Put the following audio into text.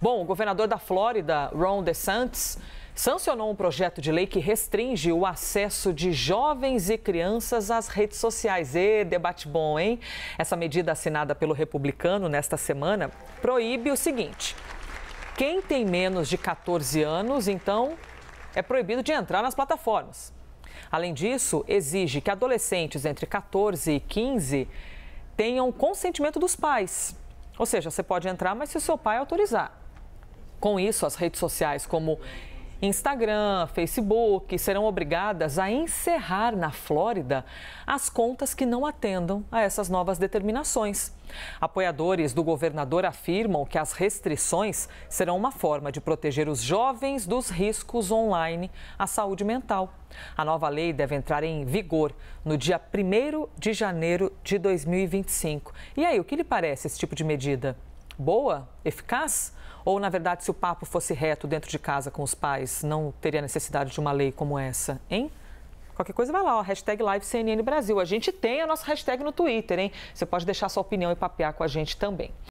Bom, o governador da Flórida, Ron DeSantis, sancionou um projeto de lei que restringe o acesso de jovens e crianças às redes sociais. E debate bom, hein? Essa medida assinada pelo republicano nesta semana proíbe o seguinte: quem tem menos de 14 anos, então, é proibido de entrar nas plataformas. Além disso, exige que adolescentes entre 14 e 15 tenham consentimento dos pais. Ou seja, você pode entrar, mas se o seu pai autorizar. Com isso, as redes sociais como Instagram, Facebook serão obrigadas a encerrar na Flórida as contas que não atendam a essas novas determinações. Apoiadores do governador afirmam que as restrições serão uma forma de proteger os jovens dos riscos online à saúde mental. A nova lei deve entrar em vigor no dia 1 de janeiro de 2025. E aí, o que lhe parece esse tipo de medida? boa, eficaz? Ou, na verdade, se o papo fosse reto dentro de casa com os pais, não teria necessidade de uma lei como essa, hein? Qualquer coisa vai lá, ó, hashtag Live CNN Brasil. A gente tem a nossa hashtag no Twitter, hein? Você pode deixar sua opinião e papear com a gente também.